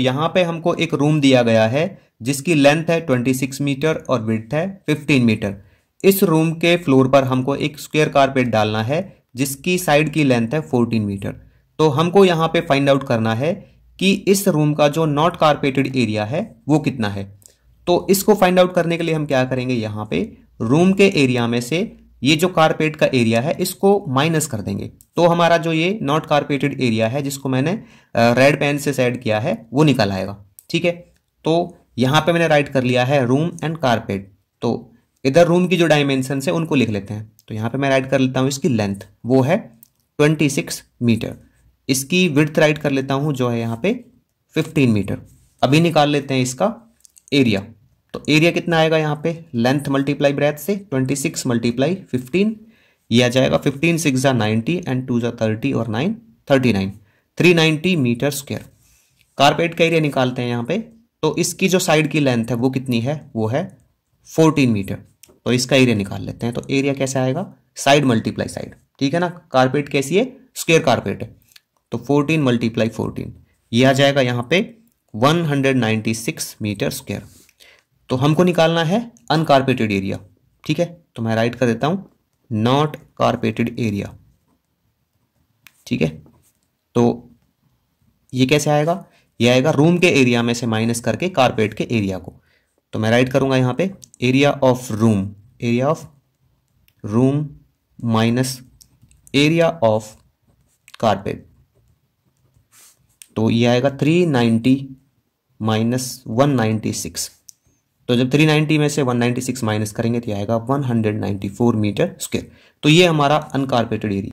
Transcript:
यहाँ पे हमको एक रूम दिया गया है जिसकी लेंथ है 26 मीटर और विथ है 15 मीटर इस रूम के फ्लोर पर हमको एक स्क्वेयर कारपेट डालना है जिसकी साइड की लेंथ है 14 मीटर तो हमको यहाँ पे फाइंड आउट करना है कि इस रूम का जो नॉट कारपेटेड एरिया है वो कितना है तो इसको फाइंड आउट करने के लिए हम क्या करेंगे यहाँ पे रूम के एरिया में से ये जो कारपेट का एरिया है इसको माइनस कर देंगे तो हमारा जो ये नॉट कारपेटेड एरिया है जिसको मैंने रेड पेन से सेड किया है वो निकल आएगा ठीक है तो यहाँ पे मैंने राइट कर लिया है रूम एंड कारपेट तो इधर रूम की जो डायमेंशन है उनको लिख लेते हैं तो यहाँ पे मैं राइट कर लेता हूँ इसकी लेंथ वो है ट्वेंटी सिक्स मीटर इसकी विड्थ राइट कर लेता हूँ जो है यहाँ पे फिफ्टीन मीटर अभी निकाल लेते हैं इसका एरिया तो एरिया कितना आएगा यहाँ पे लेंथ मल्टीप्लाई ब्रेथ से 26 सिक्स मल्टीप्लाई फिफ्टीन ये आ जाएगा फिफ्टीन सिक्स ज़ा नाइन्टी एंड टू ज़ा थर्टी और nine thirty nine three ninety metre square carpet का एरिया निकालते हैं यहाँ पे तो इसकी जो साइड की लेंथ है वो कितनी है वो है फोर्टीन मीटर तो इसका एरिया निकाल लेते हैं तो एरिया कैसे आएगा साइड मल्टीप्लाई साइड ठीक है ना कारपेट कैसी है स्क्वेयर कारपेट है तो फोर्टीन मल्टीप्लाई फोर्टीन ये आ जाएगा यहाँ पे one hundred ninety six metre square तो हमको निकालना है अनकारपेटेड एरिया ठीक है तो मैं राइट कर देता हूं नॉट कारपेटेड एरिया ठीक है तो ये कैसे आएगा ये आएगा रूम के एरिया में से माइनस करके कारपेट के एरिया को तो मैं राइट करूंगा यहां पे area of room area of room minus area of carpet तो ये आएगा three ninety minus one six तो जब 390 में से 196 माइनस करेंगे तो आएगा 194 मीटर स्क्वेयर तो ये हमारा अनकारपेटेड एरिया